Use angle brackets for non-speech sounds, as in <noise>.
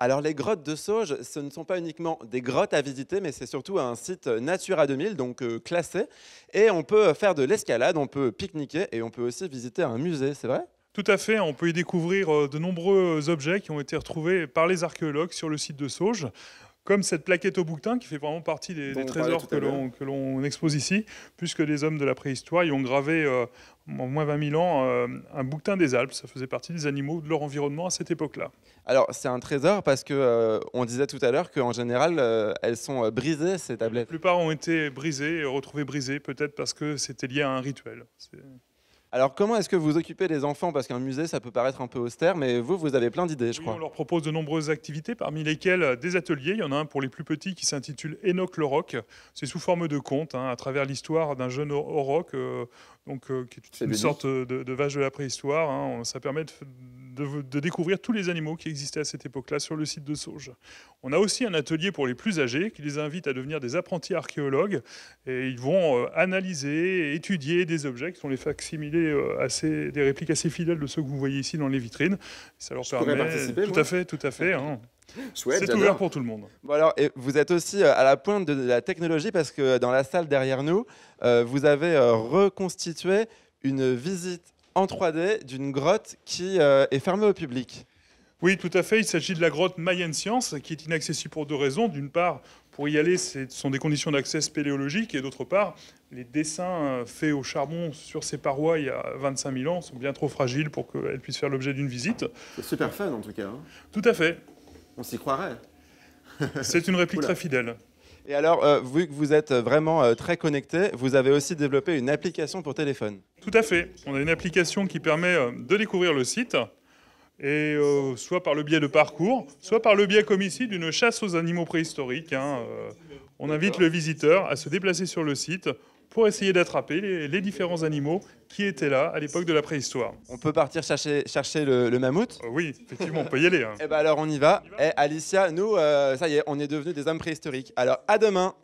Alors les grottes de Sauge, ce ne sont pas uniquement des grottes à visiter, mais c'est surtout un site Natura 2000, donc euh, classé. Et on peut faire de l'escalade, on peut pique-niquer et on peut aussi visiter un musée, c'est vrai tout à fait, on peut y découvrir euh, de nombreux objets qui ont été retrouvés par les archéologues sur le site de Sauge comme cette plaquette au bouquetin qui fait vraiment partie des, trésors que l'on expose ici, puisque les hommes de la préhistoire y ont gravé euh, en moins 20 000 ans euh, un bouquetin des Alpes. Ça faisait partie des animaux de leur environnement à cette époque-là. Alors c'est un trésor parce que euh, on disait tout à l'heure qu'en général elles sont brisées ces tablettes. La plupart ont été brisées, retrouvées brisées peut-être parce que c'était lié à un rituel. Alors comment est-ce que vous occupez les enfants Parce qu'un musée, ça peut paraître un peu austère, mais vous, vous avez plein d'idées, je crois. On leur propose de nombreuses activités, parmi lesquelles euh, des ateliers. Il y en a un pour les plus petits qui s'intitule Enoch le Rock. C'est sous forme de conte, hein, à travers l'histoire d'un jeune au euh, euh, qui est une sorte de, vache de la préhistoire. Hein. Ça permet de, de, découvrir tous les animaux qui existaient à cette époque-là sur le site de Sauges. On a aussi un atelier pour les plus âgés qui les invite à devenir des apprentis archéologues et ils vont euh, analyser, étudier des objets qui sont les facsimilés euh, assez, des répliques assez fidèles de ceux que vous voyez ici dans les vitrines. Ça leur Je permet participer, tout à fait, tout à fait. Hein. <laughs> C'est ouvert pour tout le monde. vous êtes aussi euh, à la pointe de la technologie parce que dans la salle derrière nous, vous avez reconstitué une visite en 3D d'une grotte qui euh, est fermée au public. Oui, tout à fait. Il s'agit de la grotte Mayenne Science, qui est inaccessible pour deux raisons. D'une part, pour y aller, ce sont des conditions d'accès spéléologiques, et d'autre part, les dessins euh, faits au charbon sur ses parois il y a 25 000 ans sont bien trop fragiles pour qu'elles puissent faire l'objet d'une visite. C'est super fun, en tout cas. Hein. Tout à fait. On s'y croirait. C'est une réplique très fidèle. Et alors, euh, vu que vous êtes euh, vraiment euh, très connecté, vous avez aussi développé une application pour téléphone. Tout à fait. On a une application qui permet de découvrir le site, et soit par le biais de parcours, soit par le biais, comme ici, d'une chasse aux animaux préhistoriques. Hein, on invite le visiteur à se déplacer sur le site pour essayer d'attraper les, différents animaux qui étaient là à l'époque de la préhistoire. On peut partir chercher, le, mammouth euh, Oui, effectivement, on peut y aller. Hein. <laughs> Eh ben, alors on y va. Alicia, nous, euh, ça y est, on est devenus des hommes préhistoriques. Alors à demain